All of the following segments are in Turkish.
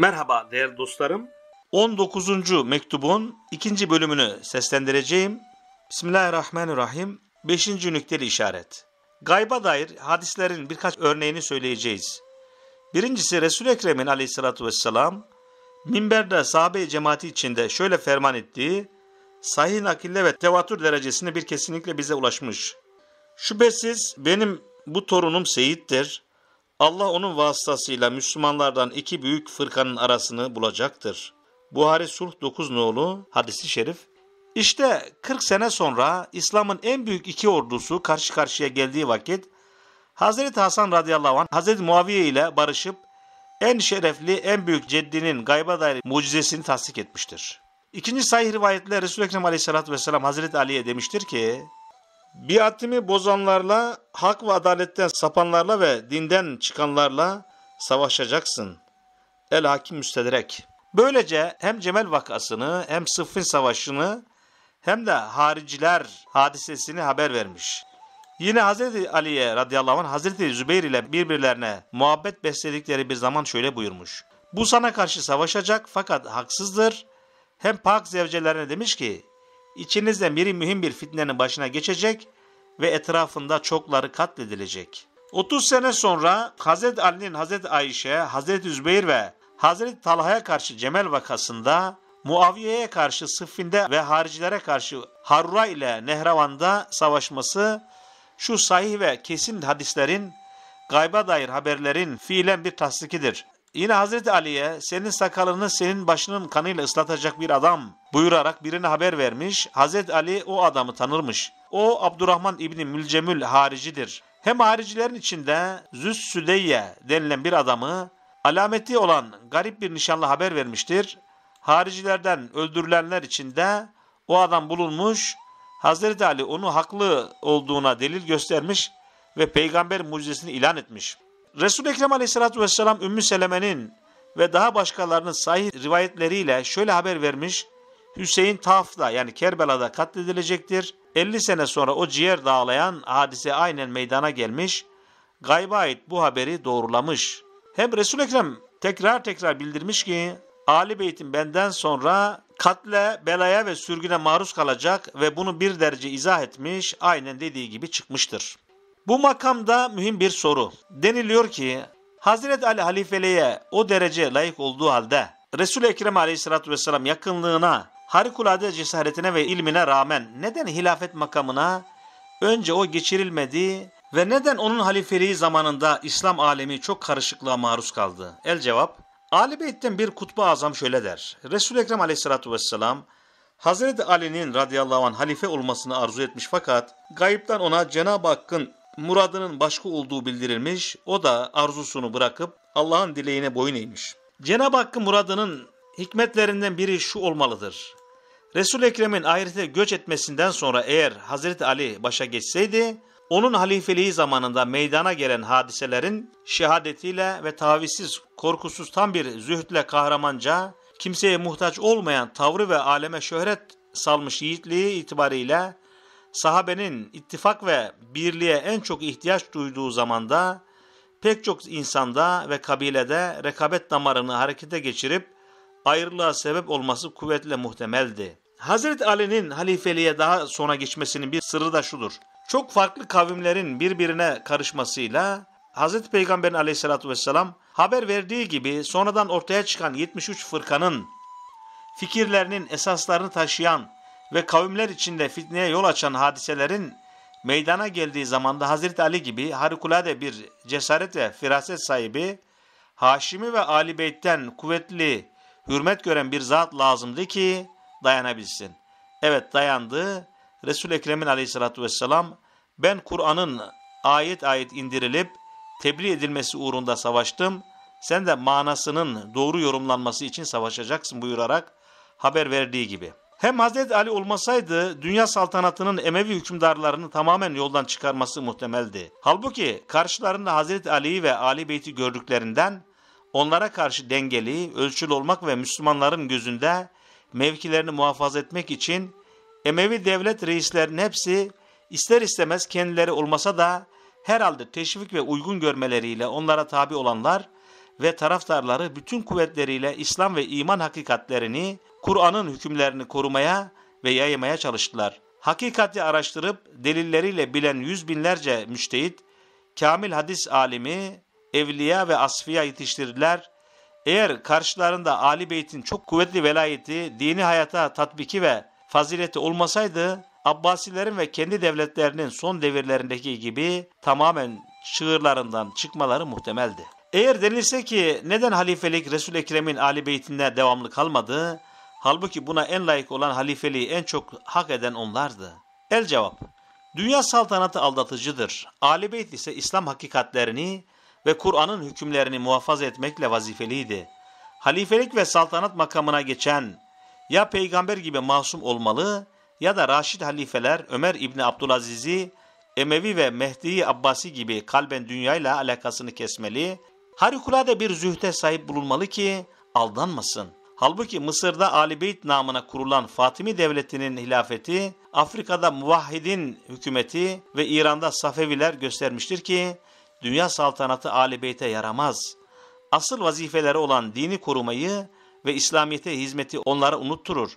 Merhaba değerli dostlarım. 19. mektubun ikinci bölümünü seslendireceğim. Bismillahirrahmanirrahim. 5. nükteli işaret. Gayba dair hadislerin birkaç örneğini söyleyeceğiz. Birincisi Resul Ekrem'in Aleyhissalatu vesselam minberde sahabe cemaati içinde şöyle ferman ettiği sahih nakille ve tevatür derecesinde bir kesinlikle bize ulaşmış. Şüphesiz benim bu torunum Seyit'tir. Allah onun vasıtasıyla Müslümanlardan iki büyük fırkanın arasını bulacaktır. Buhari Sulh 9 noğlu hadisi şerif. İşte 40 sene sonra İslam'ın en büyük iki ordusu karşı karşıya geldiği vakit Hazreti Hasan radıyallahu anh Hazreti Muaviye ile barışıp en şerefli, en büyük ceddinin gayba dair mucizesini tasdik etmiştir. İkinci sahih rivayetle Resul-i Ekrem aleyhissalatü vesselam Hazreti Ali'ye demiştir ki Biatimi bozanlarla, hak ve adaletten sapanlarla ve dinden çıkanlarla savaşacaksın. El Hakim Müstederek. Böylece hem Cemel vakasını hem Sıffin Savaşı'nı hem de hariciler hadisesini haber vermiş. Yine Hazreti Ali'ye radıyallahu anh Hazreti Zübeyir ile birbirlerine muhabbet besledikleri bir zaman şöyle buyurmuş. Bu sana karşı savaşacak fakat haksızdır. Hem Pak zevcelerine demiş ki İçinizden biri mühim bir fitnenin başına geçecek ve etrafında çokları katledilecek. 30 sene sonra Hz. Ali'nin Hz. Ayşe, Hz. Üzbeyir ve Hz. Talha'ya karşı Cemel vakasında Muaviye'ye karşı Sıffin'de ve haricilere karşı Harura ile Nehravan'da savaşması şu sahih ve kesin hadislerin gayba dair haberlerin fiilen bir tasdikidir. Yine Hazreti Ali'ye senin sakalını senin başının kanıyla ıslatacak bir adam buyurarak birine haber vermiş. Hazreti Ali o adamı tanırmış. O Abdurrahman İbni Mülcemül haricidir. Hem haricilerin içinde Züs Südeyye denilen bir adamı alameti olan garip bir nişanla haber vermiştir. Haricilerden öldürülenler içinde o adam bulunmuş. Hazreti Ali onu haklı olduğuna delil göstermiş ve peygamber mucizesini ilan etmiş. Resul-i Ekrem aleyhissalatü vesselam Ümmü Seleme'nin ve daha başkalarının sahih rivayetleriyle şöyle haber vermiş. Hüseyin Taf'da yani Kerbela'da katledilecektir. 50 sene sonra o ciğer dağlayan hadise aynen meydana gelmiş. Gayba ait bu haberi doğrulamış. Hem Resul-i Ekrem tekrar tekrar bildirmiş ki Ali Beyt'in benden sonra katle, belaya ve sürgüne maruz kalacak ve bunu bir derece izah etmiş, aynen dediği gibi çıkmıştır. Bu makamda mühim bir soru. Deniliyor ki Hazreti Ali halifeliğe o derece layık olduğu halde Resul-i Ekrem Aleyhisselatü vesselam yakınlığına, harikulade cesaretine ve ilmine rağmen neden hilafet makamına önce o geçirilmedi ve neden onun halifeliği zamanında İslam alemi çok karışıklığa maruz kaldı? El cevap, Ali Beyt'ten bir kutbu azam şöyle der. Resul-i Ekrem Aleyhisselatü vesselam Hazreti Ali'nin radıyallahu anh halife olmasını arzu etmiş fakat gayipten ona Cenab-ı Hakk'ın muradının başka olduğu bildirilmiş. O da arzusunu bırakıp Allah'ın dileğine boyun eğmiş. Cenab-ı Hakk'ın muradının hikmetlerinden biri şu olmalıdır. Resul-i Ekrem'in ahirete göç etmesinden sonra eğer Hazreti Ali başa geçseydi, onun halifeliği zamanında meydana gelen hadiselerin şehadetiyle ve tavizsiz, korkusuz tam bir zühdle kahramanca, kimseye muhtaç olmayan tavrı ve aleme şöhret salmış yiğitliği itibariyle sahabenin ittifak ve birliğe en çok ihtiyaç duyduğu zamanda pek çok insanda ve kabilede rekabet damarını harekete geçirip ayrılığa sebep olması kuvvetle muhtemeldi. Hazreti Ali'nin halifeliğe daha sonra geçmesinin bir sırrı da şudur. Çok farklı kavimlerin birbirine karışmasıyla Hazreti Peygamber aleyhissalatü vesselam haber verdiği gibi sonradan ortaya çıkan 73 fırkanın fikirlerinin esaslarını taşıyan ve kavimler içinde fitneye yol açan hadiselerin meydana geldiği zamanda Hazreti Ali gibi harikulade bir cesaret ve firaset sahibi, Haşimi ve Ali Beyt'ten kuvvetli hürmet gören bir zat lazımdı ki dayanabilsin. Evet dayandı. Resul-i Ekrem'in aleyhissalatü vesselam ben Kur'an'ın ayet ayet indirilip tebliğ edilmesi uğrunda savaştım. Sen de manasının doğru yorumlanması için savaşacaksın buyurarak haber verdiği gibi. Hem Hazreti Ali olmasaydı dünya saltanatının Emevi hükümdarlarını tamamen yoldan çıkarması muhtemeldi. Halbuki karşılarında Hazreti Ali'yi ve Ali Beyt'i gördüklerinden onlara karşı dengeli, ölçülü olmak ve Müslümanların gözünde mevkilerini muhafaza etmek için Emevi devlet reislerinin hepsi ister istemez kendileri olmasa da herhalde teşvik ve uygun görmeleriyle onlara tabi olanlar ve taraftarları bütün kuvvetleriyle İslam ve iman hakikatlerini, Kur'an'ın hükümlerini korumaya ve yaymaya çalıştılar. Hakikati araştırıp delilleriyle bilen yüz binlerce müştehit, kamil hadis alimi, evliya ve asfiya yetiştirdiler. Eğer karşılarında Ali Beyt'in çok kuvvetli velayeti, dini hayata tatbiki ve fazileti olmasaydı, Abbasilerin ve kendi devletlerinin son devirlerindeki gibi tamamen çığırlarından çıkmaları muhtemeldi. Eğer denilse ki neden halifelik Resul Ekrem'in Ali Beytinde devamlı kalmadı? Halbuki buna en layık olan halifeliği en çok hak eden onlardı. El cevap. Dünya saltanatı aldatıcıdır. Ali Beyt ise İslam hakikatlerini ve Kur'an'ın hükümlerini muhafaza etmekle vazifeliydi. Halifelik ve saltanat makamına geçen ya peygamber gibi masum olmalı ya da Raşid halifeler Ömer İbni Abdülaziz'i Emevi ve Mehdi Abbasi gibi kalben dünyayla alakasını kesmeli harikulade bir zühte sahip bulunmalı ki aldanmasın. Halbuki Mısır'da Ali Beyt namına kurulan Fatimi Devleti'nin hilafeti, Afrika'da Muvahhid'in hükümeti ve İran'da Safeviler göstermiştir ki dünya saltanatı Ali Beyt'e yaramaz. Asıl vazifeleri olan dini korumayı ve İslamiyet'e hizmeti onlara unutturur.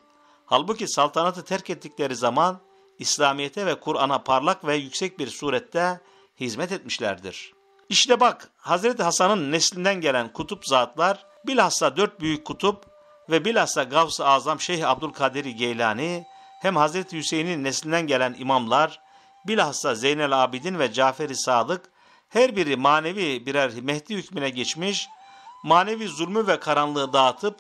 Halbuki saltanatı terk ettikleri zaman İslamiyet'e ve Kur'an'a parlak ve yüksek bir surette hizmet etmişlerdir.'' İşte bak Hazreti Hasan'ın neslinden gelen kutup zatlar bilhassa dört büyük kutup ve bilhassa Gavs-ı Azam Şeyh Abdülkadir-i Geylani hem Hazreti Hüseyin'in neslinden gelen imamlar bilhassa Zeynel Abidin ve Cafer-i Sadık her biri manevi birer Mehdi hükmüne geçmiş, manevi zulmü ve karanlığı dağıtıp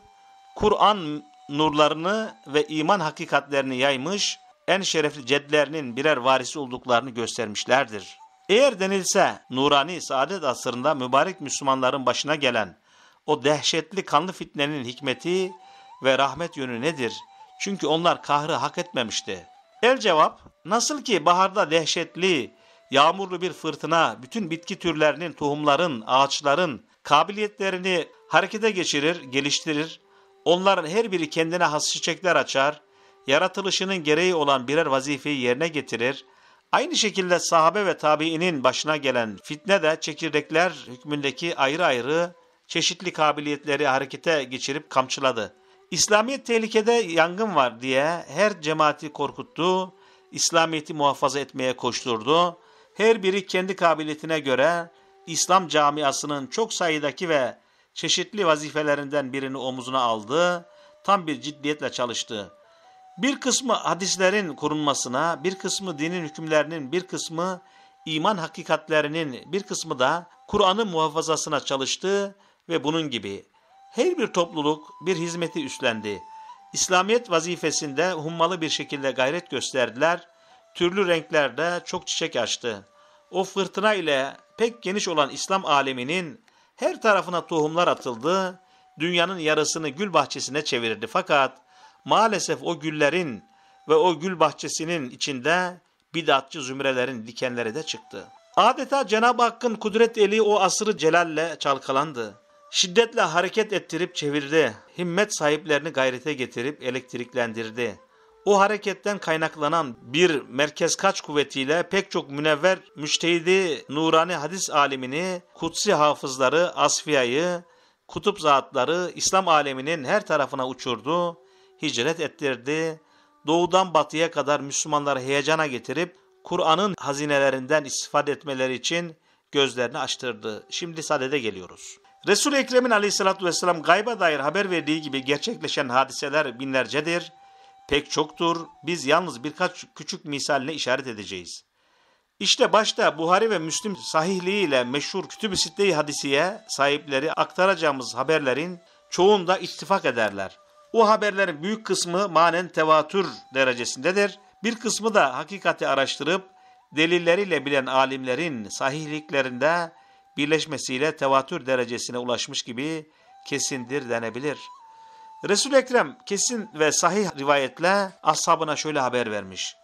Kur'an nurlarını ve iman hakikatlerini yaymış, en şerefli cedlerinin birer varisi olduklarını göstermişlerdir.'' Eğer denilse nurani saadet asrında mübarek Müslümanların başına gelen o dehşetli kanlı fitnenin hikmeti ve rahmet yönü nedir? Çünkü onlar kahrı hak etmemişti. El cevap, nasıl ki baharda dehşetli, yağmurlu bir fırtına bütün bitki türlerinin, tohumların, ağaçların kabiliyetlerini harekete geçirir, geliştirir, onların her biri kendine has çiçekler açar, yaratılışının gereği olan birer vazifeyi yerine getirir, Aynı şekilde sahabe ve tabiinin başına gelen fitne de çekirdekler hükmündeki ayrı ayrı çeşitli kabiliyetleri harekete geçirip kamçıladı. İslamiyet tehlikede yangın var diye her cemaati korkuttu, İslamiyet'i muhafaza etmeye koşturdu. Her biri kendi kabiliyetine göre İslam camiasının çok sayıdaki ve çeşitli vazifelerinden birini omuzuna aldı, tam bir ciddiyetle çalıştı. Bir kısmı hadislerin korunmasına, bir kısmı dinin hükümlerinin, bir kısmı iman hakikatlerinin, bir kısmı da Kur'an'ın muhafazasına çalıştı ve bunun gibi. Her bir topluluk bir hizmeti üstlendi. İslamiyet vazifesinde hummalı bir şekilde gayret gösterdiler. Türlü renklerde çok çiçek açtı. O fırtına ile pek geniş olan İslam aleminin her tarafına tohumlar atıldı. Dünyanın yarısını gül bahçesine çevirdi. Fakat maalesef o güllerin ve o gül bahçesinin içinde bidatçı zümrelerin dikenleri de çıktı. Adeta Cenab-ı Hakk'ın kudret eli o asrı celalle çalkalandı. Şiddetle hareket ettirip çevirdi. Himmet sahiplerini gayrete getirip elektriklendirdi. O hareketten kaynaklanan bir merkez kaç kuvvetiyle pek çok münevver müştehidi nurani hadis alimini, kutsi hafızları, asfiyayı, kutup zatları İslam aleminin her tarafına uçurdu hicret ettirdi. Doğudan batıya kadar Müslümanları heyecana getirip Kur'an'ın hazinelerinden istifade etmeleri için gözlerini açtırdı. Şimdi sadede geliyoruz. Resul-i Ekrem'in aleyhissalatü vesselam gayba dair haber verdiği gibi gerçekleşen hadiseler binlercedir, pek çoktur. Biz yalnız birkaç küçük misaline işaret edeceğiz. İşte başta Buhari ve Müslim sahihliğiyle meşhur Kütüb-i Sitte-i Hadisiye sahipleri aktaracağımız haberlerin çoğunda ittifak ederler. Bu haberlerin büyük kısmı manen tevatür derecesindedir. Bir kısmı da hakikati araştırıp delilleriyle bilen alimlerin sahihliklerinde birleşmesiyle tevatür derecesine ulaşmış gibi kesindir denebilir. Resul-i Ekrem kesin ve sahih rivayetle ashabına şöyle haber vermiş.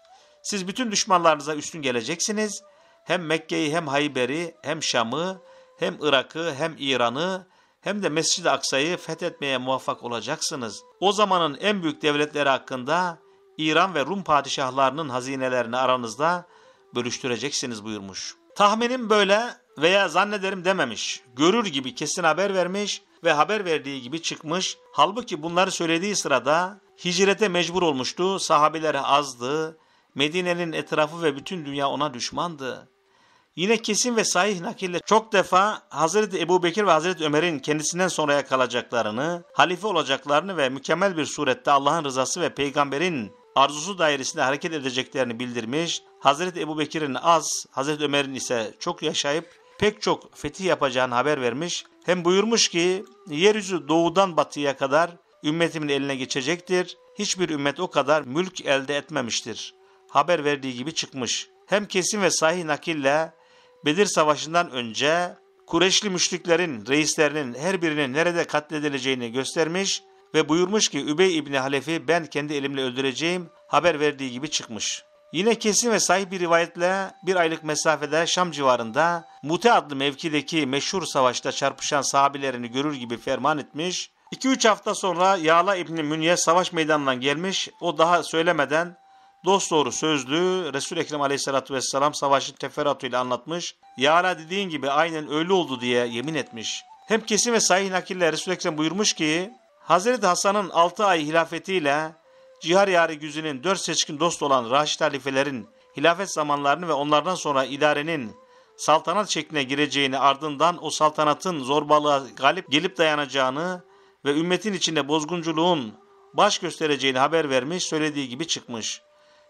Siz bütün düşmanlarınıza üstün geleceksiniz. Hem Mekke'yi hem Hayber'i hem Şam'ı hem Irak'ı hem İran'ı hem de Mescid-i Aksa'yı fethetmeye muvaffak olacaksınız. O zamanın en büyük devletleri hakkında İran ve Rum padişahlarının hazinelerini aranızda bölüştüreceksiniz buyurmuş. Tahminim böyle veya zannederim dememiş. Görür gibi kesin haber vermiş ve haber verdiği gibi çıkmış. Halbuki bunları söylediği sırada hicrete mecbur olmuştu, sahabeleri azdı, Medine'nin etrafı ve bütün dünya ona düşmandı. Yine kesin ve sahih nakille çok defa Hazreti Ebu Bekir ve Hazreti Ömer'in kendisinden sonraya kalacaklarını, halife olacaklarını ve mükemmel bir surette Allah'ın rızası ve peygamberin arzusu dairesinde hareket edeceklerini bildirmiş, Hazreti Ebu Bekir'in az, Hazreti Ömer'in ise çok yaşayıp pek çok fetih yapacağını haber vermiş. Hem buyurmuş ki yeryüzü doğudan batıya kadar ümmetimin eline geçecektir. Hiçbir ümmet o kadar mülk elde etmemiştir. Haber verdiği gibi çıkmış. Hem kesin ve sahih nakille Bedir Savaşı'ndan önce Kureşli müşriklerin reislerinin her birinin nerede katledileceğini göstermiş ve buyurmuş ki Übey İbni Halef'i ben kendi elimle öldüreceğim haber verdiği gibi çıkmış. Yine kesin ve sahih bir rivayetle bir aylık mesafede Şam civarında Mute adlı mevkideki meşhur savaşta çarpışan sahabilerini görür gibi ferman etmiş. 2-3 hafta sonra Yağla İbni Münye savaş meydanından gelmiş. O daha söylemeden Dost doğru sözlü Resul-i Ekrem aleyhissalatü vesselam savaşın teferruatıyla anlatmış. Ya Ala dediğin gibi aynen öyle oldu diye yemin etmiş. Hem kesin ve sahih nakille Resul-i Ekrem buyurmuş ki Hazreti Hasan'ın 6 ay hilafetiyle Cihar Yari Güzü'nün 4 seçkin dost olan Raşid halifelerin hilafet zamanlarını ve onlardan sonra idarenin saltanat şekline gireceğini ardından o saltanatın zorbalığa galip gelip dayanacağını ve ümmetin içinde bozgunculuğun baş göstereceğini haber vermiş söylediği gibi çıkmış.''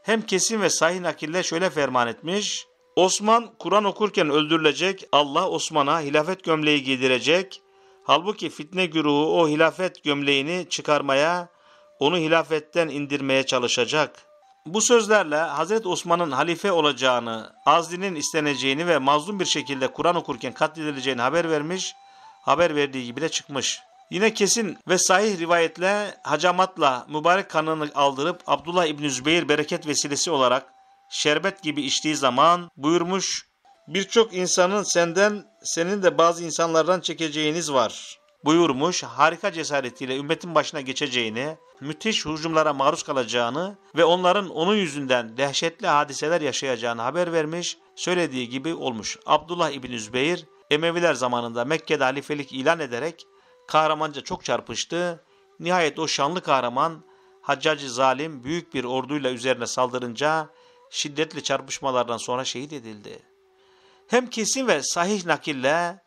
hem kesin ve sahih nakille şöyle ferman etmiş. Osman Kur'an okurken öldürülecek, Allah Osman'a hilafet gömleği giydirecek. Halbuki fitne güruhu o hilafet gömleğini çıkarmaya, onu hilafetten indirmeye çalışacak. Bu sözlerle Hazreti Osman'ın halife olacağını, Azli'nin isteneceğini ve mazlum bir şekilde Kur'an okurken katledileceğini haber vermiş, haber verdiği gibi de çıkmış. Yine kesin ve sahih rivayetle hacamatla mübarek kanını aldırıp Abdullah İbni Zübeyir bereket vesilesi olarak şerbet gibi içtiği zaman buyurmuş birçok insanın senden senin de bazı insanlardan çekeceğiniz var buyurmuş harika cesaretiyle ümmetin başına geçeceğini, müthiş hücumlara maruz kalacağını ve onların onun yüzünden dehşetli hadiseler yaşayacağını haber vermiş, söylediği gibi olmuş. Abdullah İbni Zübeyir Emeviler zamanında Mekke'de halifelik ilan ederek kahramanca çok çarpıştı. Nihayet o şanlı kahraman Haccacı Zalim büyük bir orduyla üzerine saldırınca şiddetli çarpışmalardan sonra şehit edildi. Hem kesin ve sahih nakille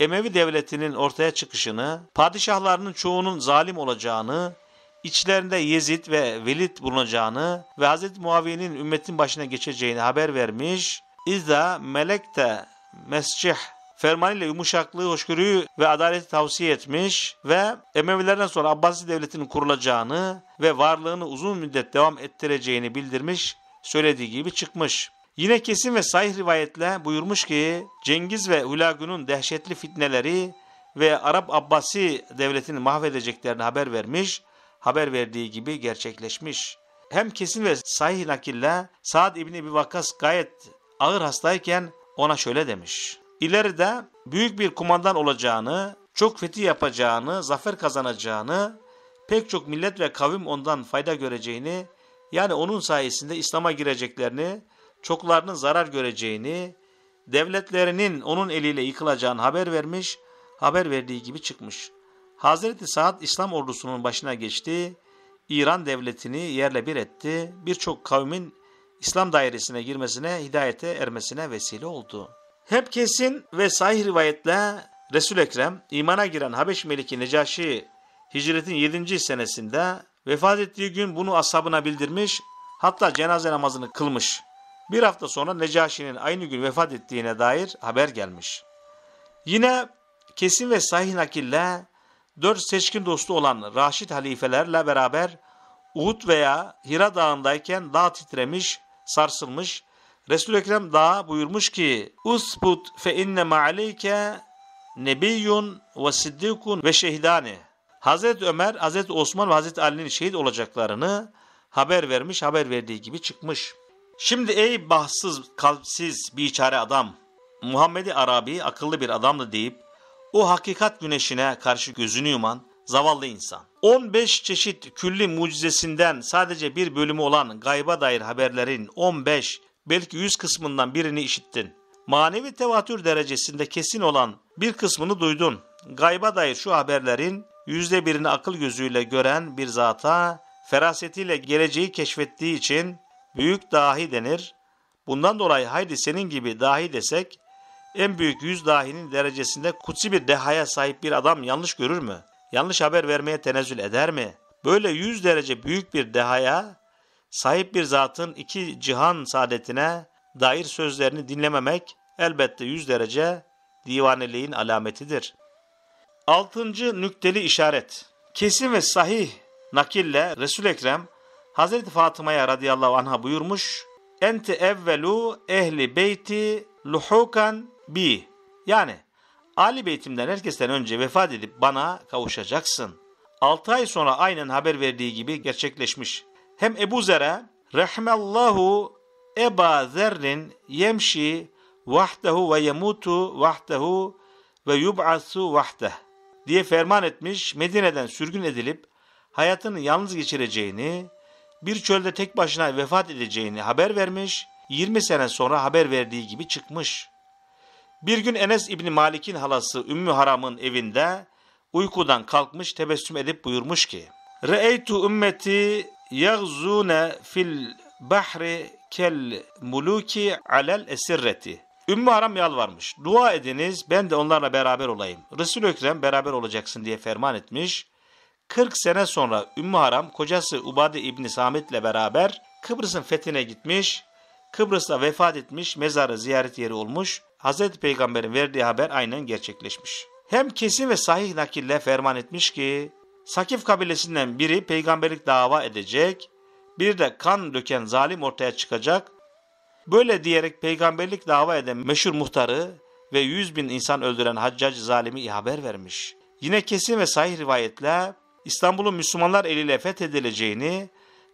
Emevi devletinin ortaya çıkışını, padişahlarının çoğunun zalim olacağını, içlerinde Yezid ve Velid bulunacağını ve Hz. Muaviye'nin ümmetin başına geçeceğini haber vermiş. İzda melek de mescih fermanıyla yumuşaklığı, hoşgörüyü ve adaleti tavsiye etmiş ve Emevilerden sonra Abbasi Devleti'nin kurulacağını ve varlığını uzun müddet devam ettireceğini bildirmiş, söylediği gibi çıkmış. Yine kesin ve sahih rivayetle buyurmuş ki Cengiz ve Hulagu'nun dehşetli fitneleri ve Arap Abbasi devletini mahvedeceklerini haber vermiş, haber verdiği gibi gerçekleşmiş. Hem kesin ve sahih nakille Saad İbni Ebi gayet ağır hastayken ona şöyle demiş ileride büyük bir kumandan olacağını, çok fetih yapacağını, zafer kazanacağını, pek çok millet ve kavim ondan fayda göreceğini, yani onun sayesinde İslam'a gireceklerini, çoklarının zarar göreceğini, devletlerinin onun eliyle yıkılacağını haber vermiş, haber verdiği gibi çıkmış. Hazreti Saad İslam ordusunun başına geçti, İran devletini yerle bir etti, birçok kavmin İslam dairesine girmesine, hidayete ermesine vesile oldu.'' Hep kesin ve sahih rivayetle resul Ekrem imana giren Habeş Meliki Necaşi hicretin 7. senesinde vefat ettiği gün bunu ashabına bildirmiş hatta cenaze namazını kılmış. Bir hafta sonra Necaşi'nin aynı gün vefat ettiğine dair haber gelmiş. Yine kesin ve sahih nakille dört seçkin dostu olan Raşid halifelerle beraber Uhud veya Hira dağındayken dağ titremiş, sarsılmış Resul-i Ekrem daha buyurmuş ki Usbut fe inne ma'aleyke nebiyyun ve siddikun ve şehidani. Hazreti Ömer, Hazreti Osman ve Hazreti Ali'nin şehit olacaklarını haber vermiş, haber verdiği gibi çıkmış. Şimdi ey bahtsız, kalpsiz, biçare adam, Muhammed-i Arabi akıllı bir adamdı deyip o hakikat güneşine karşı gözünü yuman zavallı insan. 15 çeşit külli mucizesinden sadece bir bölümü olan gayba dair haberlerin 15 belki yüz kısmından birini işittin. Manevi tevatür derecesinde kesin olan bir kısmını duydun. Gayba dair şu haberlerin yüzde birini akıl gözüyle gören bir zata ferasetiyle geleceği keşfettiği için büyük dahi denir. Bundan dolayı haydi senin gibi dahi desek en büyük yüz dahinin derecesinde kutsi bir dehaya sahip bir adam yanlış görür mü? Yanlış haber vermeye tenezzül eder mi? Böyle yüz derece büyük bir dehaya sahip bir zatın iki cihan saadetine dair sözlerini dinlememek elbette yüz derece divaneliğin alametidir. Altıncı nükteli işaret. Kesin ve sahih nakille Resul Ekrem Hazreti Fatıma'ya radıyallahu anha buyurmuş. Ente evvelu ehli beyti luhukan bi. Yani Ali Beytim'den herkesten önce vefat edip bana kavuşacaksın. Altı ay sonra aynen haber verdiği gibi gerçekleşmiş. Hem Ebu Zer'e Rahmallahu Eba Zer'in yemşi vahdehu ve yemutu vahdehu ve yub'asu vahdeh diye ferman etmiş Medine'den sürgün edilip hayatını yalnız geçireceğini, bir çölde tek başına vefat edeceğini haber vermiş, 20 sene sonra haber verdiği gibi çıkmış. Bir gün Enes İbni Malik'in halası Ümmü Haram'ın evinde uykudan kalkmış tebessüm edip buyurmuş ki, Re'eytu ümmeti yagzune fil bahri kel muluki alel esirreti. Ümmü Haram yalvarmış. Dua ediniz ben de onlarla beraber olayım. Resul-i beraber olacaksın diye ferman etmiş. 40 sene sonra Ümmü Haram kocası Ubade İbni Samet ile beraber Kıbrıs'ın fethine gitmiş. Kıbrıs'ta vefat etmiş, mezarı ziyaret yeri olmuş. Hz. Peygamber'in verdiği haber aynen gerçekleşmiş. Hem kesin ve sahih nakille ferman etmiş ki Sakif kabilesinden biri peygamberlik dava edecek, bir de kan döken zalim ortaya çıkacak. Böyle diyerek peygamberlik dava eden meşhur muhtarı ve yüz bin insan öldüren haccac zalimi haber vermiş. Yine kesin ve sahih rivayetle İstanbul'un Müslümanlar eliyle fethedileceğini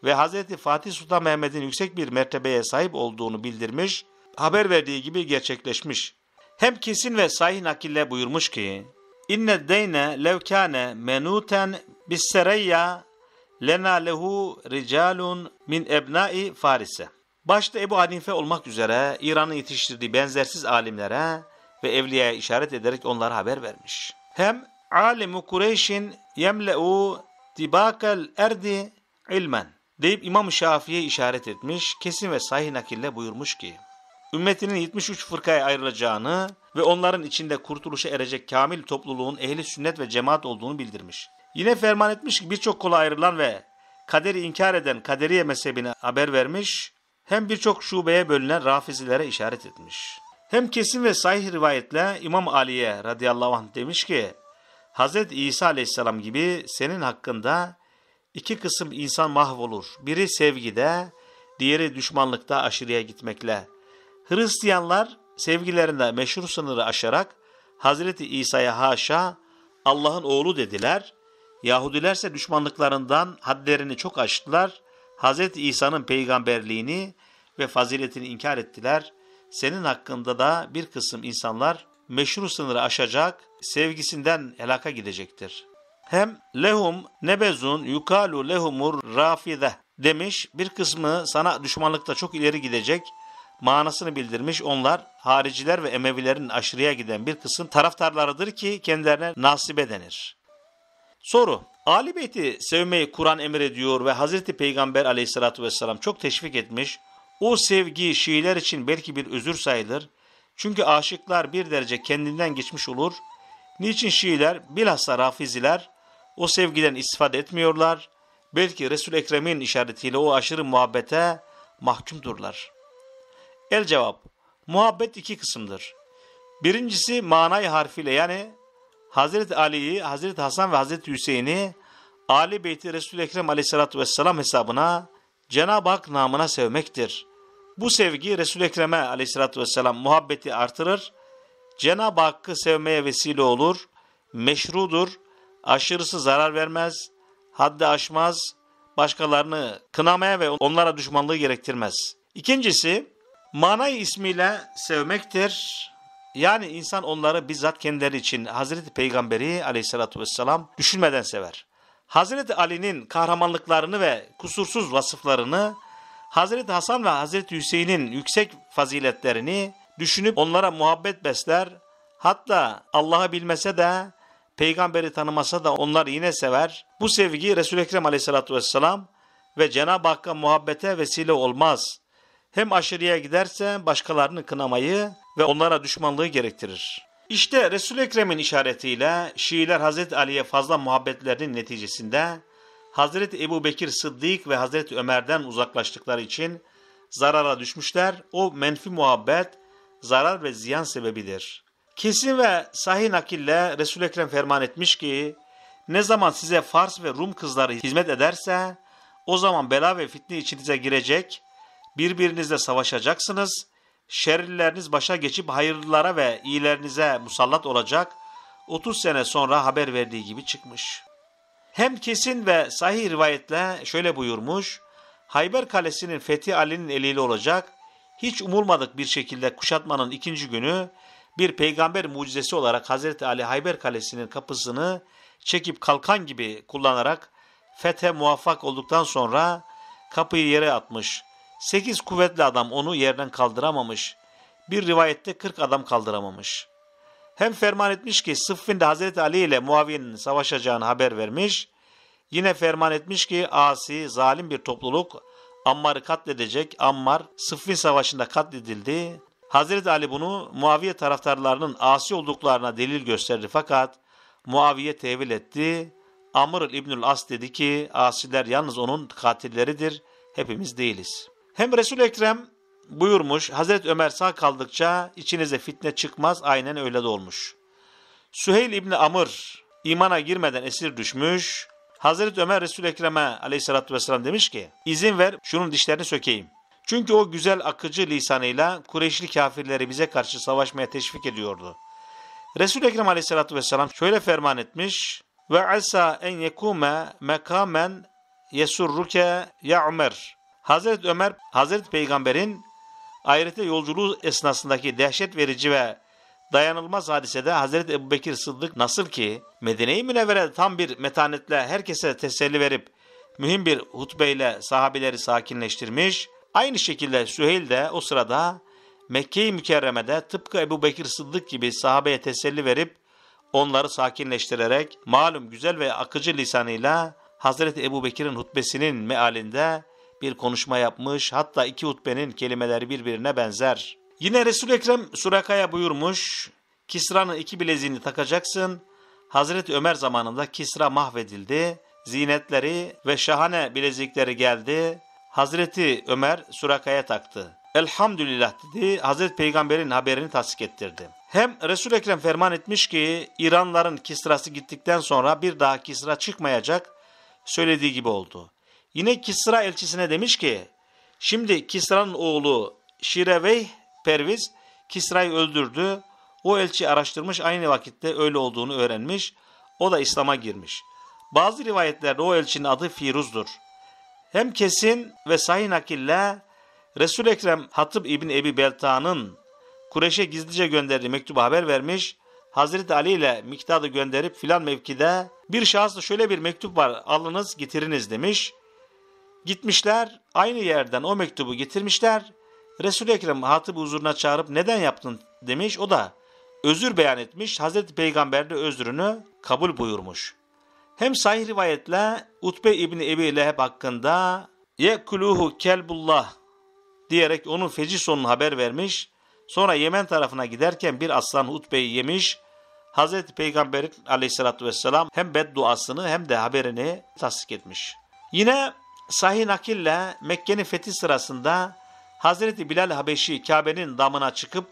ve Hz. Fatih Sultan Mehmet'in yüksek bir mertebeye sahip olduğunu bildirmiş, haber verdiği gibi gerçekleşmiş. Hem kesin ve sahih nakille buyurmuş ki, İnne deyne levkane menuten bis sereyya lena lehu ricalun min ebnai Faris'e. Başta Ebu Hanife olmak üzere İran'ın yetiştirdiği benzersiz alimlere ve evliyaya işaret ederek onlara haber vermiş. Hem alimu Kureyş'in yemle'u dibakel erdi ilmen deyip İmam Şafii'ye işaret etmiş, kesin ve sahih nakille buyurmuş ki ümmetinin 73 fırkaya ayrılacağını ve onların içinde kurtuluşa erecek kamil topluluğun ehli sünnet ve cemaat olduğunu bildirmiş. Yine ferman etmiş ki birçok kola ayrılan ve kaderi inkar eden kaderiye mezhebine haber vermiş, hem birçok şubeye bölünen rafizilere işaret etmiş. Hem kesin ve sahih rivayetle İmam Ali'ye radıyallahu anh demiş ki, Hz. İsa aleyhisselam gibi senin hakkında iki kısım insan mahvolur. Biri sevgide, diğeri düşmanlıkta aşırıya gitmekle. Hristiyanlar sevgilerinde meşhur sınırı aşarak Hazreti İsa'ya haşa Allah'ın oğlu dediler. Yahudilerse düşmanlıklarından hadlerini çok aştılar. Hazreti İsa'nın peygamberliğini ve faziletini inkar ettiler. Senin hakkında da bir kısım insanlar meşhur sınırı aşacak, sevgisinden helaka gidecektir. Hem lehum nebezun yukalu lehumur rafide demiş bir kısmı sana düşmanlıkta çok ileri gidecek manasını bildirmiş. Onlar hariciler ve Emevilerin aşırıya giden bir kısım taraftarlarıdır ki kendilerine nasibe denir. Soru. Ali Beyt'i sevmeyi Kur'an emrediyor ve Hazreti Peygamber aleyhissalatü vesselam çok teşvik etmiş. O sevgi Şiiler için belki bir özür sayılır. Çünkü aşıklar bir derece kendinden geçmiş olur. Niçin Şiiler bilhassa Rafiziler o sevgiden istifade etmiyorlar? Belki Resul Ekrem'in işaretiyle o aşırı muhabbete mahkumdurlar.'' El cevap. Muhabbet iki kısımdır. Birincisi manay harfiyle yani Hazreti Ali'yi, Hazreti Hasan ve Hazreti Hüseyin'i Ali Beyti Resul-i Ekrem aleyhissalatü vesselam hesabına Cenab-ı Hak namına sevmektir. Bu sevgi Resul-i Ekrem'e aleyhissalatü vesselam muhabbeti artırır, Cenab-ı Hakk'ı sevmeye vesile olur, meşrudur, aşırısı zarar vermez, haddi aşmaz, başkalarını kınamaya ve onlara düşmanlığı gerektirmez. İkincisi, Manay ismiyle sevmektir. Yani insan onları bizzat kendileri için Hazreti Peygamberi aleyhissalatü vesselam düşünmeden sever. Hazreti Ali'nin kahramanlıklarını ve kusursuz vasıflarını, Hazreti Hasan ve Hazreti Hüseyin'in yüksek faziletlerini düşünüp onlara muhabbet besler. Hatta Allah'ı bilmese de peygamberi tanımasa da onlar yine sever. Bu sevgi Resul-i Ekrem aleyhissalatü vesselam ve Cenab-ı Hakk'a muhabbete vesile olmaz hem aşırıya giderse başkalarını kınamayı ve onlara düşmanlığı gerektirir. İşte Resul-i Ekrem'in işaretiyle Şiiler Hazreti Ali'ye fazla muhabbetlerinin neticesinde Hazreti Ebu Bekir Sıddık ve Hazreti Ömer'den uzaklaştıkları için zarara düşmüşler. O menfi muhabbet zarar ve ziyan sebebidir. Kesin ve sahih nakille Resul-i Ekrem ferman etmiş ki ne zaman size Fars ve Rum kızları hizmet ederse o zaman bela ve fitne içinize girecek Birbirinizle savaşacaksınız. Şerlileriniz başa geçip hayırlılara ve iyilerinize musallat olacak. 30 sene sonra haber verdiği gibi çıkmış. Hem kesin ve sahih rivayetle şöyle buyurmuş. Hayber Kalesi'nin fethi Ali'nin eliyle olacak. Hiç umulmadık bir şekilde kuşatmanın ikinci günü bir peygamber mucizesi olarak Hazreti Ali Hayber Kalesi'nin kapısını çekip kalkan gibi kullanarak fethe muvaffak olduktan sonra kapıyı yere atmış. Sekiz kuvvetli adam onu yerden kaldıramamış. Bir rivayette kırk adam kaldıramamış. Hem ferman etmiş ki Sıffin de Hazreti Ali ile Muaviye'nin savaşacağını haber vermiş. Yine ferman etmiş ki asi, zalim bir topluluk Ammar'ı katledecek. Ammar Sıffin savaşında katledildi. Hazreti Ali bunu Muaviye taraftarlarının asi olduklarına delil gösterdi fakat Muaviye tevil etti. Amr İbnül As dedi ki asiler yalnız onun katilleridir, hepimiz değiliz.'' Hem Resul Ekrem buyurmuş Hazreti Ömer sağ kaldıkça içinize fitne çıkmaz aynen öyle de olmuş. Süheyl İbni Amr imana girmeden esir düşmüş. Hazreti Ömer Resul Ekrem'e aleyhissalatü vesselam demiş ki izin ver şunun dişlerini sökeyim. Çünkü o güzel akıcı lisanıyla Kureyşli kafirleri bize karşı savaşmaya teşvik ediyordu. Resul Ekrem aleyhissalatü vesselam şöyle ferman etmiş. Ve asa en yekume mekamen yesurruke ya Ömer. Hazreti Ömer, Hazreti Peygamber'in ahirete yolculuğu esnasındaki dehşet verici ve dayanılmaz hadisede Hazreti Bekir Sıddık nasıl ki Medine-i Münevvere'de tam bir metanetle herkese teselli verip mühim bir hutbeyle sahabileri sakinleştirmiş, aynı şekilde Süheyl de o sırada Mekke-i Mükerreme'de tıpkı Ebu Bekir Sıddık gibi sahabeye teselli verip onları sakinleştirerek malum güzel ve akıcı lisanıyla Hazreti Ebu Bekir'in hutbesinin mealinde bir konuşma yapmış. Hatta iki hutbenin kelimeleri birbirine benzer. Yine Resul Ekrem Suraka'ya buyurmuş. Kisra'nın iki bileziğini takacaksın. Hazreti Ömer zamanında Kisra mahvedildi. Zinetleri ve şahane bilezikleri geldi. Hazreti Ömer Suraka'ya taktı. Elhamdülillah dedi. Hazreti Peygamber'in haberini tasdik ettirdi. Hem Resul Ekrem ferman etmiş ki İranların Kisra'sı gittikten sonra bir daha Kisra çıkmayacak söylediği gibi oldu. Yine Kisra elçisine demiş ki, şimdi Kisra'nın oğlu Şirevey Perviz Kisra'yı öldürdü. O elçi araştırmış aynı vakitte öyle olduğunu öğrenmiş. O da İslam'a girmiş. Bazı rivayetlerde o elçinin adı Firuz'dur. Hem kesin ve sahih nakille Resul-i Ekrem Hatib İbn Ebi Belta'nın Kureş'e gizlice gönderdiği mektubu haber vermiş. Hazreti Ali ile Miktad'ı gönderip filan mevkide bir şahısla şöyle bir mektup var alınız getiriniz demiş. Gitmişler aynı yerden o mektubu getirmişler. Resul-i Ekrem hatıp huzuruna çağırıp neden yaptın demiş. O da özür beyan etmiş. Hazreti Peygamber de özrünü kabul buyurmuş. Hem sahih rivayetle Utbe İbni Ebi Leheb hakkında yekuluhu kelbullah diyerek onun feci sonunu haber vermiş. Sonra Yemen tarafına giderken bir aslan Utbe'yi yemiş. Hazreti Peygamber aleyhissalatü vesselam hem bedduasını hem de haberini tasdik etmiş. Yine Sahih nakille Mekke'nin fethi sırasında Hazreti Bilal Habeşi Kabe'nin damına çıkıp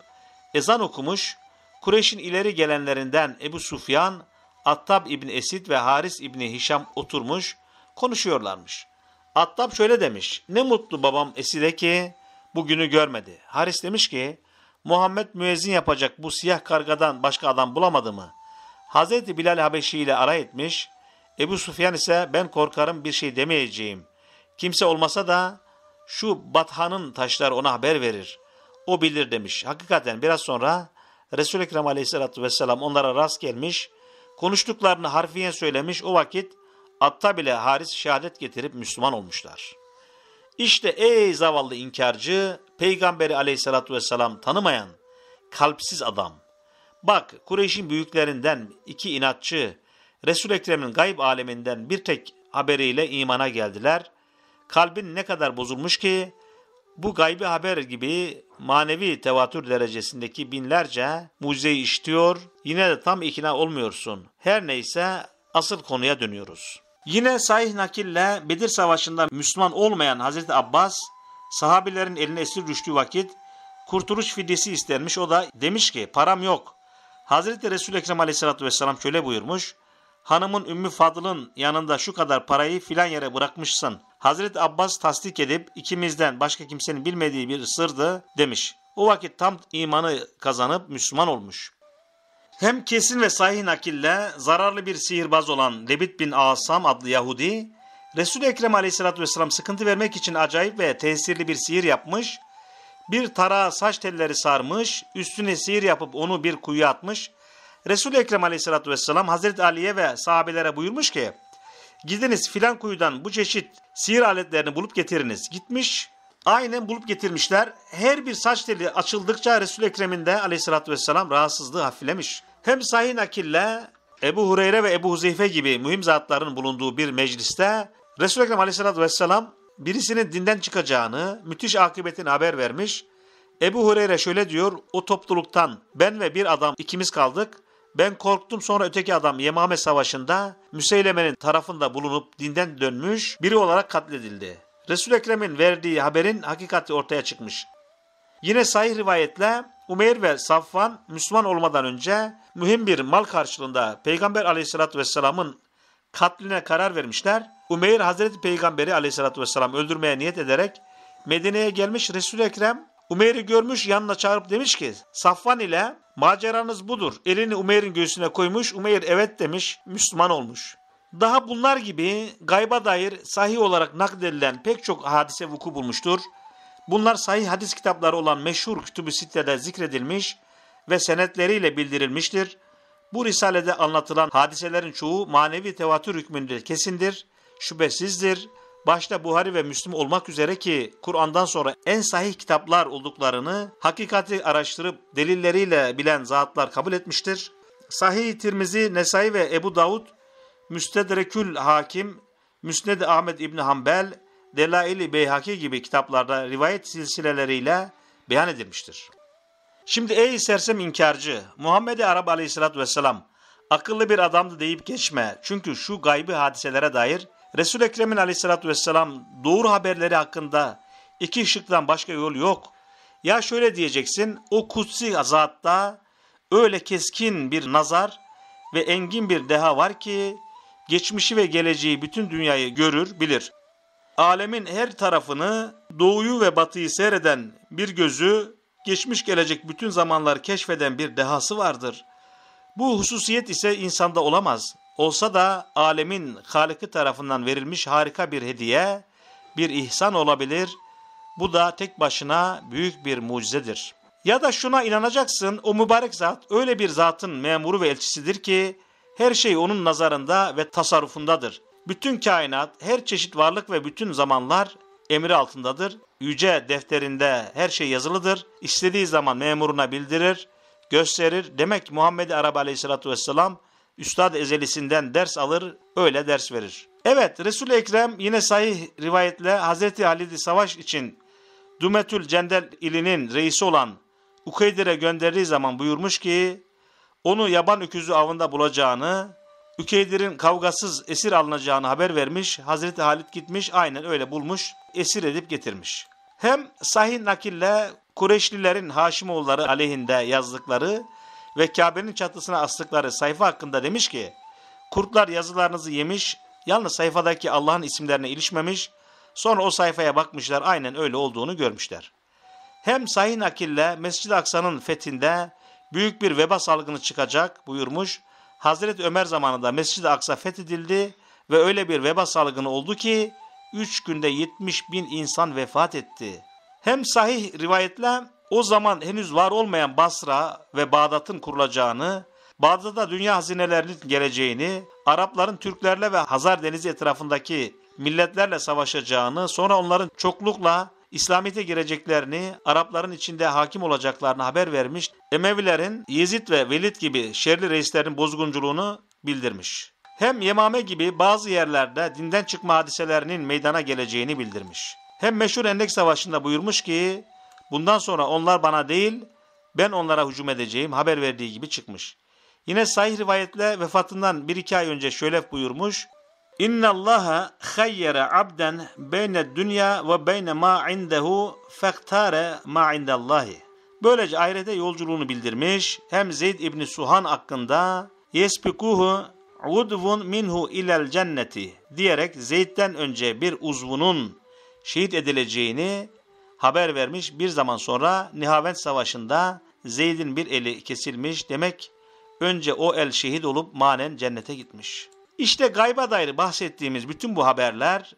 ezan okumuş, Kureyş'in ileri gelenlerinden Ebu Sufyan, Attab İbni Esid ve Haris İbni Hişam oturmuş, konuşuyorlarmış. Attab şöyle demiş, ne mutlu babam Esid'e ki bugünü görmedi. Haris demiş ki, Muhammed müezzin yapacak bu siyah kargadan başka adam bulamadı mı? Hazreti Bilal Habeşi ile ara etmiş, Ebu Sufyan ise ben korkarım bir şey demeyeceğim Kimse olmasa da şu bathanın taşları ona haber verir. O bilir demiş. Hakikaten biraz sonra Resul-i Ekrem aleyhissalatü vesselam onlara rast gelmiş. Konuştuklarını harfiyen söylemiş. O vakit atta bile haris şehadet getirip Müslüman olmuşlar. İşte ey zavallı inkarcı, peygamberi aleyhissalatü vesselam tanımayan, kalpsiz adam. Bak Kureyş'in büyüklerinden iki inatçı, Resul-i Ekrem'in gayb aleminden bir tek haberiyle imana geldiler kalbin ne kadar bozulmuş ki bu gaybi haber gibi manevi tevatür derecesindeki binlerce mucizeyi işitiyor, yine de tam ikna olmuyorsun. Her neyse asıl konuya dönüyoruz. Yine sahih nakille Bedir Savaşı'nda Müslüman olmayan Hazreti Abbas, sahabilerin eline esir düştüğü vakit kurtuluş fidyesi istenmiş. O da demiş ki param yok. Hazreti Resul Ekrem Aleyhisselatü Vesselam şöyle buyurmuş hanımın Ümmü Fadıl'ın yanında şu kadar parayı filan yere bırakmışsın. Hazreti Abbas tasdik edip ikimizden başka kimsenin bilmediği bir sırdı demiş. O vakit tam imanı kazanıp Müslüman olmuş. Hem kesin ve sahih nakille zararlı bir sihirbaz olan Lebit bin Asam adlı Yahudi, Resul-i Ekrem aleyhissalatü vesselam sıkıntı vermek için acayip ve tesirli bir sihir yapmış, bir tarağa saç telleri sarmış, üstüne sihir yapıp onu bir kuyuya atmış, Resul-i Ekrem aleyhissalatü vesselam Hazreti Ali'ye ve sahabelere buyurmuş ki gidiniz filan kuyudan bu çeşit sihir aletlerini bulup getiriniz. Gitmiş aynen bulup getirmişler. Her bir saç deli açıldıkça Resul-i Ekrem'in de aleyhissalatü vesselam rahatsızlığı hafiflemiş. Hem sahih nakille Ebu Hureyre ve Ebu Huzeyfe gibi mühim zatların bulunduğu bir mecliste Resul-i Ekrem aleyhissalatü vesselam birisinin dinden çıkacağını, müthiş akıbetini haber vermiş. Ebu Hureyre şöyle diyor, o topluluktan ben ve bir adam ikimiz kaldık. Ben korktum sonra öteki adam Yemame Savaşı'nda Müseyleme'nin tarafında bulunup dinden dönmüş biri olarak katledildi. resul Ekrem'in verdiği haberin hakikati ortaya çıkmış. Yine sahih rivayetle Umeyr ve Safvan Müslüman olmadan önce mühim bir mal karşılığında Peygamber aleyhissalatü vesselamın katline karar vermişler. Umeyr Hazreti Peygamberi aleyhissalatü vesselam öldürmeye niyet ederek Medine'ye gelmiş resul Ekrem Umeyr'i görmüş yanına çağırıp demiş ki Safvan ile maceranız budur. Elini Umeyr'in göğsüne koymuş. Umeyr evet demiş Müslüman olmuş. Daha bunlar gibi gayba dair sahih olarak nakledilen pek çok hadise vuku bulmuştur. Bunlar sahih hadis kitapları olan meşhur kütübü sitede zikredilmiş ve senetleriyle bildirilmiştir. Bu risalede anlatılan hadiselerin çoğu manevi tevatür hükmünde kesindir, şüphesizdir başta Buhari ve Müslim olmak üzere ki Kur'an'dan sonra en sahih kitaplar olduklarını hakikati araştırıp delilleriyle bilen zatlar kabul etmiştir. Sahih Tirmizi, Nesai ve Ebu Davud, Müstedrekül Hakim, Müsned Ahmet İbni Hanbel, Delaili Beyhaki gibi kitaplarda rivayet silsileleriyle beyan edilmiştir. Şimdi ey sersem inkarcı, Muhammed-i Arap aleyhissalatü vesselam akıllı bir adamdı deyip geçme. Çünkü şu gaybi hadiselere dair resul Ekrem'in aleyhissalatü vesselam doğru haberleri hakkında iki ışıktan başka yol yok. Ya şöyle diyeceksin, o kutsi azatta öyle keskin bir nazar ve engin bir deha var ki, geçmişi ve geleceği bütün dünyayı görür, bilir. Alemin her tarafını, doğuyu ve batıyı seyreden bir gözü, geçmiş gelecek bütün zamanlar keşfeden bir dehası vardır. Bu hususiyet ise insanda olamaz olsa da alemin Halik'i tarafından verilmiş harika bir hediye, bir ihsan olabilir. Bu da tek başına büyük bir mucizedir. Ya da şuna inanacaksın, o mübarek zat öyle bir zatın memuru ve elçisidir ki, her şey onun nazarında ve tasarrufundadır. Bütün kainat, her çeşit varlık ve bütün zamanlar emri altındadır. Yüce defterinde her şey yazılıdır. İstediği zaman memuruna bildirir, gösterir. Demek Muhammed Arap Aleyhisselatü Vesselam Üstad ezelisinden ders alır, öyle ders verir. Evet, resul Ekrem yine sahih rivayetle Hazreti halid Savaş için Dumetül Cendel ilinin reisi olan Ukeydir'e gönderdiği zaman buyurmuş ki, onu yaban öküzü avında bulacağını, Ükeydir'in kavgasız esir alınacağını haber vermiş, Hazreti Halit gitmiş, aynen öyle bulmuş, esir edip getirmiş. Hem sahih nakille Kureyşlilerin Haşimoğulları aleyhinde yazdıkları ve Kabe'nin çatısına astıkları sayfa hakkında demiş ki, kurtlar yazılarınızı yemiş, yalnız sayfadaki Allah'ın isimlerine ilişmemiş, sonra o sayfaya bakmışlar aynen öyle olduğunu görmüşler. Hem sahih nakille Mescid-i Aksa'nın fethinde büyük bir veba salgını çıkacak buyurmuş. Hazreti Ömer zamanında Mescid-i Aksa fethedildi ve öyle bir veba salgını oldu ki 3 günde 70 bin insan vefat etti. Hem sahih rivayetle o zaman henüz var olmayan Basra ve Bağdat'ın kurulacağını, Bağdat'a dünya hazinelerinin geleceğini, Arapların Türklerle ve Hazar Denizi etrafındaki milletlerle savaşacağını, sonra onların çoklukla İslamiyet'e gireceklerini, Arapların içinde hakim olacaklarını haber vermiş, Emevilerin Yezid ve Velid gibi şerli reislerin bozgunculuğunu bildirmiş. Hem Yemame gibi bazı yerlerde dinden çıkma hadiselerinin meydana geleceğini bildirmiş. Hem meşhur Endek Savaşı'nda buyurmuş ki, Bundan sonra onlar bana değil, ben onlara hücum edeceğim haber verdiği gibi çıkmış. Yine sahih rivayetle vefatından bir iki ay önce şöyle buyurmuş. İnna Allaha hayyara abden beyne dünya ve beyne ma indehu fektare ma indallahi. Böylece ahirete yolculuğunu bildirmiş. Hem Zeyd İbni Suhan hakkında yesbikuhu udvun minhu ilel cenneti diyerek Zeyd'den önce bir uzvunun şehit edileceğini haber vermiş bir zaman sonra Nihavend Savaşı'nda Zeyd'in bir eli kesilmiş demek önce o el şehit olup manen cennete gitmiş. İşte gayba dair bahsettiğimiz bütün bu haberler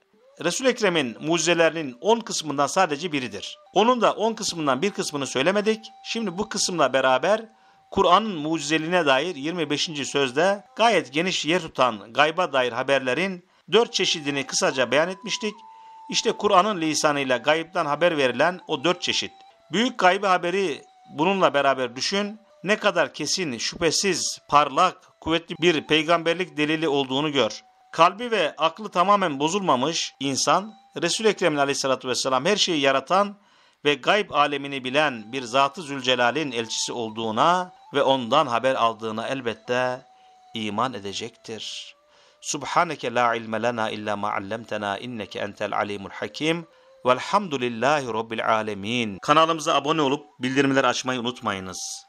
Resul-i Ekrem'in mucizelerinin 10 kısmından sadece biridir. Onun da 10 kısmından bir kısmını söylemedik. Şimdi bu kısımla beraber Kur'an'ın mucizeliğine dair 25. sözde gayet geniş yer tutan gayba dair haberlerin 4 çeşidini kısaca beyan etmiştik. İşte Kur'an'ın lisanıyla gayipten haber verilen o dört çeşit. Büyük gaybı haberi bununla beraber düşün, ne kadar kesin, şüphesiz, parlak, kuvvetli bir peygamberlik delili olduğunu gör. Kalbi ve aklı tamamen bozulmamış insan, Resul-i Ekrem aleyhissalatü vesselam her şeyi yaratan ve gayb alemini bilen bir Zat-ı Zülcelal'in elçisi olduğuna ve ondan haber aldığına elbette iman edecektir.'' Subhaneke la ilme lena illa ma allamtena inneke entel alimul hakim. Velhamdülillahi Rabbil alemin. Kanalımıza abone olup bildirimleri açmayı unutmayınız.